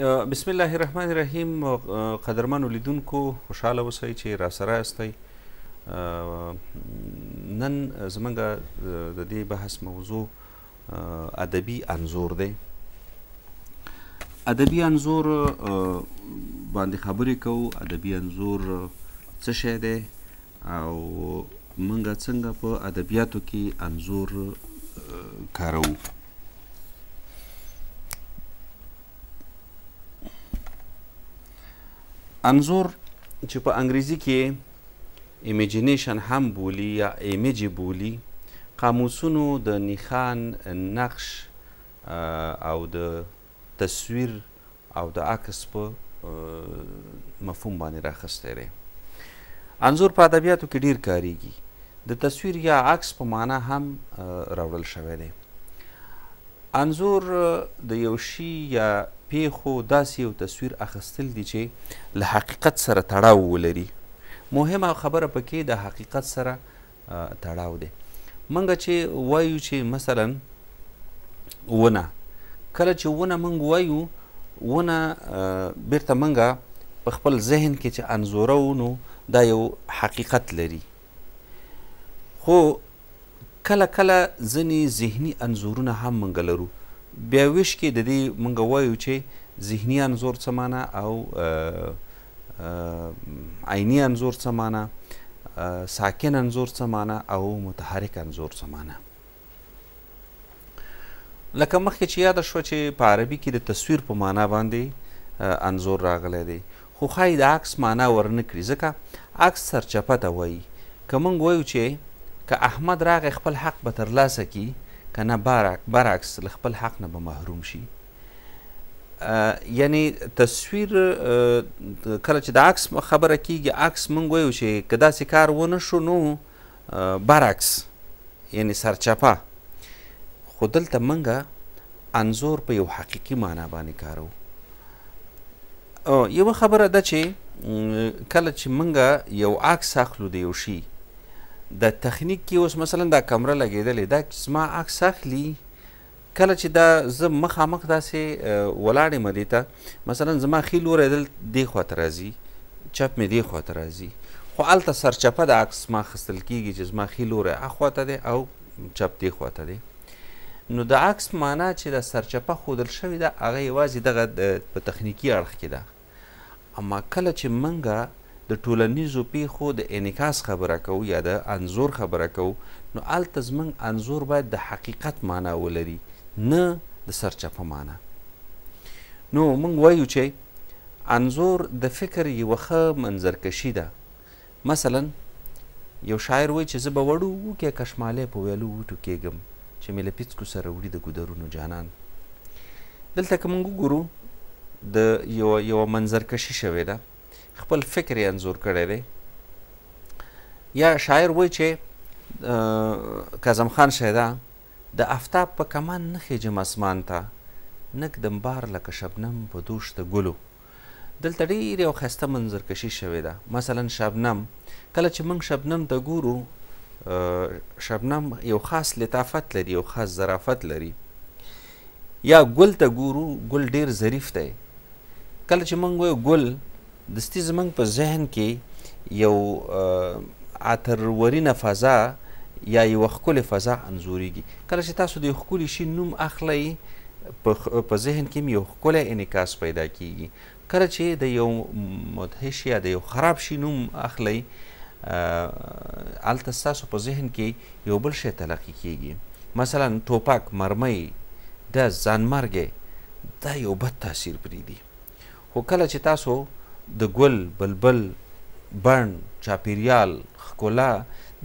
بسم الله الرحمن الرحیم قدرمنو لیدونکو خوشاله اوسئ چې را سره یاستئ نن زمونږ د دې بحث موضوع ادبي انظور دی ادبي انظور باندې خبرې کوو ادبي انظور څه شی دی او مونږ څنګه په ادبیاتو کې انظور کارو انظر چې په انګریزي کې ایمیجینیشن هم بولی یا ایمیج بولی قاموسونو د نښان نقش او د تصویر او د عکس په مفهوم باندې راخستی دی انظور په ادبیاتو کې ډیر کاریږي د تصویر یا عکس په معنا هم راوړل شوی دی انزور د یو شی یا پیښو داسې یو تصویر اخستل دي چې له حقیقت سره تړاو ولري مهمه خبره پکې د حقیقت سره تړاو دی منګه چې وایو چې مثلا ونه کله چې ونه منګ وایو ونه بیرته منګه په خپل ذهن کې چې انزورونو دا یو حقیقت لري خو کله کله ځینې ذهني انځورونه هم موږ لرو بیا ویش کې د دې موږ وایو چې ذهني انځور څه معنا او عیني انځور څه معنا ساکن انځور څه معنا او متحرک انځور څه معنا لکه مخکې چې یاده شوه چې په عربي کې د تصویر په معنا باندې انځور راغلی دی خو ښایي د عکس معنا ورنه کړي ځکه عکس سرچپه ته وایي که موږ وایو چې که احمد راغ خپل حق به ترلاسه کی که نه برعکس له خپل حق نه به محروم شي یعنی تصویر کله چې د عکس خبره کیږي عکس مونږ وایو چې که داسې کار ونه شو نو برعکس یعنی سرچپه خو دلته مونږه انظور په یو حقیقي معنا باندې کارو یوه خبره ده چې کله چې مونږه یو عکس اخلو د یو شي د تخنیک کې اوس مثلا دا کمره لګیدلې دا زما عکس اخلي کله چې دا زه مخامخ داسې ولاړې مې ته مثلا زما ښي لوری دل دې خواته راځي چپ مې دې خواته راځي خو هلته سرچپه د عکس ما اخیستل کیږي چې زما ښي لوری اخواته دی او چپ دې خواته دی نو د عکس معنا چې د سرچپه ښودل شوې ده هغه یوازې دغه په تخنیکي اړخ کې ده اما کله چې منګه د ټولنیزو پیښو د انعکاس خبره کوو یا د انزور خبره کوو نو هلته زموږ انزور باید د حقیقت معنا ولري نه د سرچپه معنا نو موږ وایو چې انزور د فکر یوه ښه منظرکشي ده مثلا یو شاعر وایي چې زه به وړو وکې کشمالی په ویلو وټو کېږم چې مې له پیڅکو سره وړي د ګودرونو جانان دلته که موږ وګورو د یو یوه منظرکشي شوې ده خپل فکر یې انځور کړی دی یا شاعر وایي چې کاظم خان شیدا د افتاب په کمان نه خیجم اسمان ته نک دنبار لکه شبنم په دوش د ګلو دلته ډېر یو ښایسته منظرکشي شوې ده مثلا شبنم کله چې موږ شبنم ته ګورو شبنم یو خاص لطافت لري یو خاص ظرافت لري یا ګل ته ګورو ګل ډېر ظریف دی کله چې موږ وایو ګل دستی زمنګ په ذهن کې یو عطرورینه فضا یا یو خپل فضا انزوريږي کله چې تاسو د خپل شي نوم اخلي په ذهن کې یو خپل انعکاس پیدا کیږي کله چې د یو مدهش یا د یو خراب شي نوم اخلي الته تاسو په ذهن کې یو بل شی تلقی کیږي مثلا ټوپک مرمۍ د ځانمرګې دا یو بد تاثیر پریدي خو کله چې تاسو د ګل بلبل بڼ چاپیریال ښکلا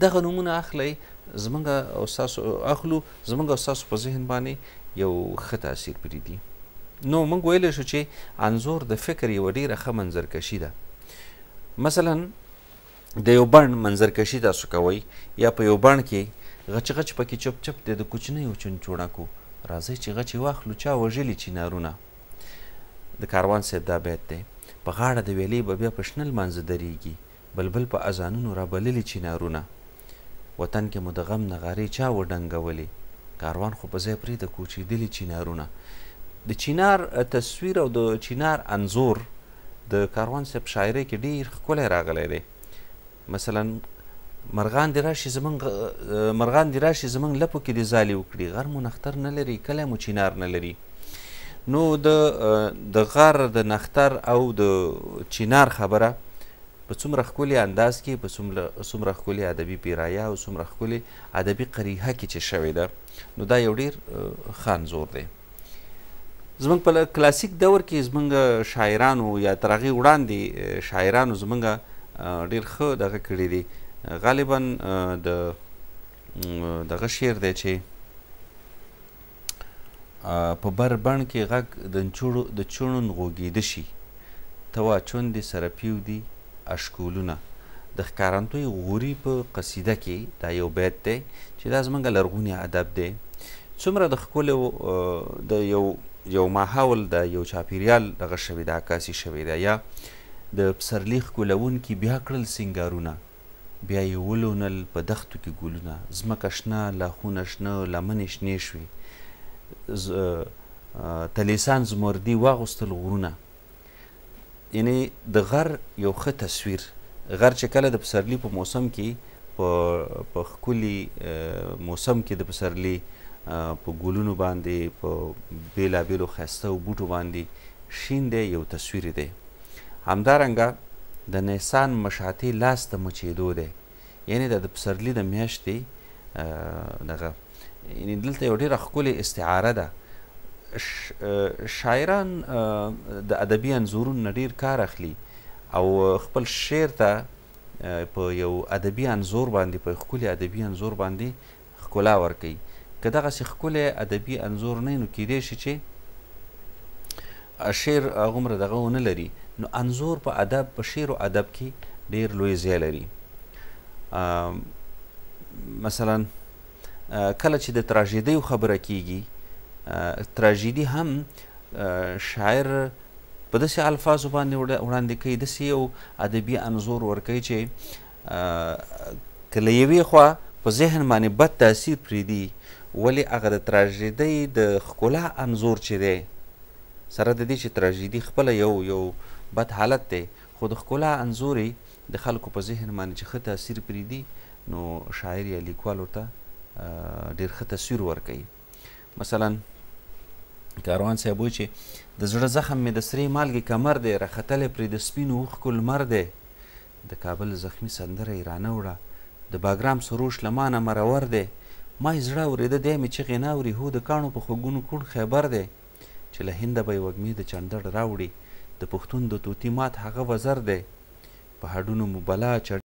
دغه نومونه اخلی زمونږ او ستاسو اخلو زمونږ او ستاسو په ذهن باندې یو ښه تاثیر پرېږدي نو موږ ویلی شو چې انظور د فکر یوه ډېره ښه منظرکشي ده مثلا د یو بڼ منظرکشي تاسو کوئ یا په یو بڼ کې غچ غچ پکې چپ چپ دی د کوچنیو چونچوڼکو راځئ چې غچې واخلو چا وژلي چینارونه د کاروان صاحب دا بیت دی په غاړه د ویلې به بیا په شنل مانځه درېږي بلبل په اذانونو رابللي چینارونه وطن کې مو د غم نغارې چا وډنګولې کاروان خو په ځای پرېږده کوچېدلي چینارونه د چینار تصویر او د چینار انځور د کاروان صاحب شاعرۍ کې ډېر ښکلی راغلی دی مثلا مرغان دی راشي زمونږ مرغان دی راشي زمونږ لپو کې د ځالې وکړي غر مو نختر نه لري کلی مو چینار نه لري نو د د غر د نختر او د چینار خبره په څومره ښکلي انداز کې په څومره ښکلي ادبي پیرایه او څومره ښکلي ادبي قریحه کې چې شوې ده نو دا یو ډیر خان زور دی زمونږ په کلاسیک دور کې زمونږ شاعرانو یا تر هغې وړاندې شاعرانو زمونږ ډیر ښه دغه کړي دي غالبا د دغه شعر دی چې په بر بڼ کې غږ د چړو د چړون غوګېده شي ته واچوندې سره پیودي اشکولونه د ښکارندوی غوري په قصیده کې دا یو بیت دی چې دا زمونږ لرغونی ادب دی څومره د ښکلو د یو یو ماحول د یو چاپیریال دغه شوې ده عکاسي شوې ده یا د پسرلي ښکلونکي بیا کړل سینګارونه بیا یې ولونل په دښتو کې ګلونه ځمکه شنه لاخونه شنه لمنې شنې شوې تلیسان زمردي واغوستل غرونه یعنی د غر یو ښه تصویر غر چې کله د پسرلی په موسم کې په په ښکلي موسم کې د پسرلی په ګلونو باندې په بیلابیلو ښایسته او بوټو باندې شین دی یو تصویر دی همدارنګه د نیسان مشاتې لاس د مچېدو دی یعنی د پسرلی د میاشتې دغه یعنی دلته یو ډیره ښکلې استعاره ده شاعران د ادبي انځورونو نه ډیر کار اخلي او خپل شعر ته په یو ادبي انځور باندې په ښکلي ادبي انځور باندې ښکلا ورکوي که دغسې ښکلی ادبي انځور نه نو کیدای شي چې شعر هغومره دغه ونه لري نو انځور په ادب په شعر او ادب کې ډیر لوی ځای لري مثلا کله چې د تراژیدۍ خبره کیږي تراژیدي هم شاعر په داسې الفاظو باندې وړاندې کوي داسې یو ادبي انظور ورکوي چې که له یوې خوا په ذهن باندې بد تاثیر پرېږدي ولې هغه د تراژیدۍ د ښکلا انظور چې دی سره د دې چې تراژیدي خپله یو یو بد حالت دی خو د ښکلا انظور د خلکو په ذهن باندې چې ښه تاثیر پرېږدي نو شاعر یا لیکوال ورته ډیر ښه تصویر ورکوي مثلا کاروان صاحب وایي چې د زړه زخم مې د سرې مالګې کمر دی راختلی پرې د سپینو اوښکو لمر دی د کابل زخمی سندره یې رانه وړه د باګرام سروش له ما نه مرور دی ما یې زړه اورېده دی مې چغې نه اوري هو د کاڼو په خوږونو کوڼ خیبر دی چې له هنده به یې وږمې د چندړ راوړي د پښتون د توتي مات هغه وزر دی په هډونو مو بلا چړې